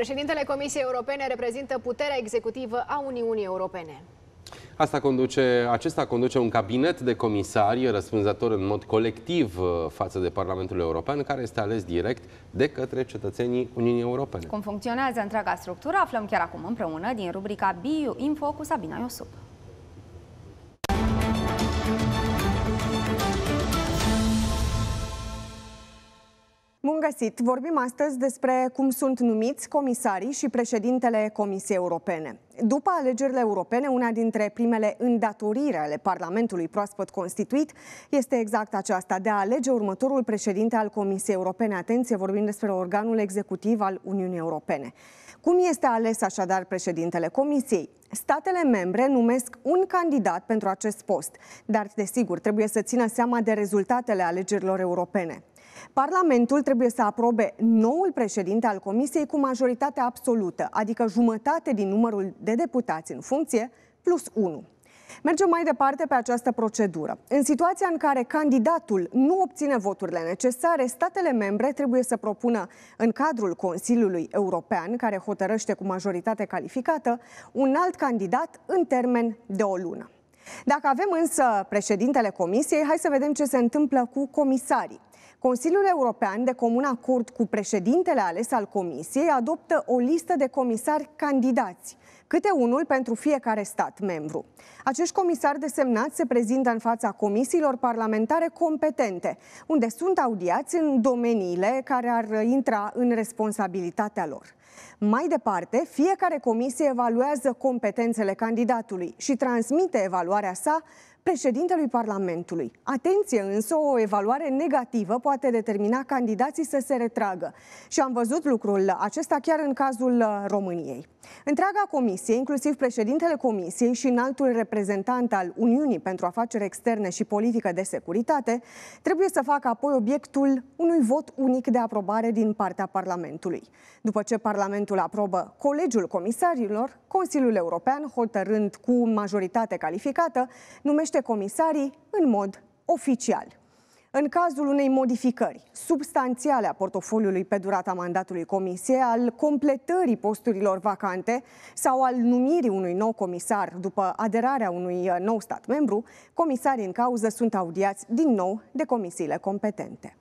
Președintele Comisiei Europene reprezintă puterea executivă a Uniunii Europene. Asta conduce, acesta conduce un cabinet de comisari răspunzător în mod colectiv uh, față de Parlamentul European, care este ales direct de către cetățenii Uniunii Europene. Cum funcționează întreaga structură, aflăm chiar acum împreună din rubrica BIU Info cu Sabina Iosub. Bun găsit! Vorbim astăzi despre cum sunt numiți comisarii și președintele Comisiei Europene. După alegerile europene, una dintre primele îndatoriri ale Parlamentului proaspăt constituit este exact aceasta, de a alege următorul președinte al Comisiei Europene. Atenție, vorbim despre organul executiv al Uniunii Europene. Cum este ales așadar președintele Comisiei? Statele membre numesc un candidat pentru acest post, dar, desigur, trebuie să țină seama de rezultatele alegerilor europene. Parlamentul trebuie să aprobe noul președinte al Comisiei cu majoritate absolută, adică jumătate din numărul de deputați în funcție, plus 1. Mergem mai departe pe această procedură. În situația în care candidatul nu obține voturile necesare, statele membre trebuie să propună în cadrul Consiliului European, care hotărăște cu majoritate calificată, un alt candidat în termen de o lună. Dacă avem însă președintele Comisiei, hai să vedem ce se întâmplă cu comisarii. Consiliul European, de comun acord cu președintele ales al Comisiei, adoptă o listă de comisari candidați câte unul pentru fiecare stat membru. Acești comisari desemnați se prezintă în fața comisiilor parlamentare competente, unde sunt audiați în domeniile care ar intra în responsabilitatea lor. Mai departe, fiecare comisie evaluează competențele candidatului și transmite evaluarea sa președintelui Parlamentului. Atenție însă, o evaluare negativă poate determina candidații să se retragă. Și am văzut lucrul acesta chiar în cazul uh, României. Întreaga comisie, inclusiv președintele comisiei și înaltul reprezentant al Uniunii pentru Afaceri Externe și Politică de Securitate, trebuie să facă apoi obiectul unui vot unic de aprobare din partea Parlamentului. După ce Parlamentul aprobă Colegiul Comisarilor, Consiliul European, hotărând cu majoritate calificată, numește comisarii în mod oficial. În cazul unei modificări substanțiale a portofoliului pe durata mandatului comisiei, al completării posturilor vacante sau al numirii unui nou comisar după aderarea unui uh, nou stat membru, comisarii în cauză sunt audiați din nou de comisiile competente.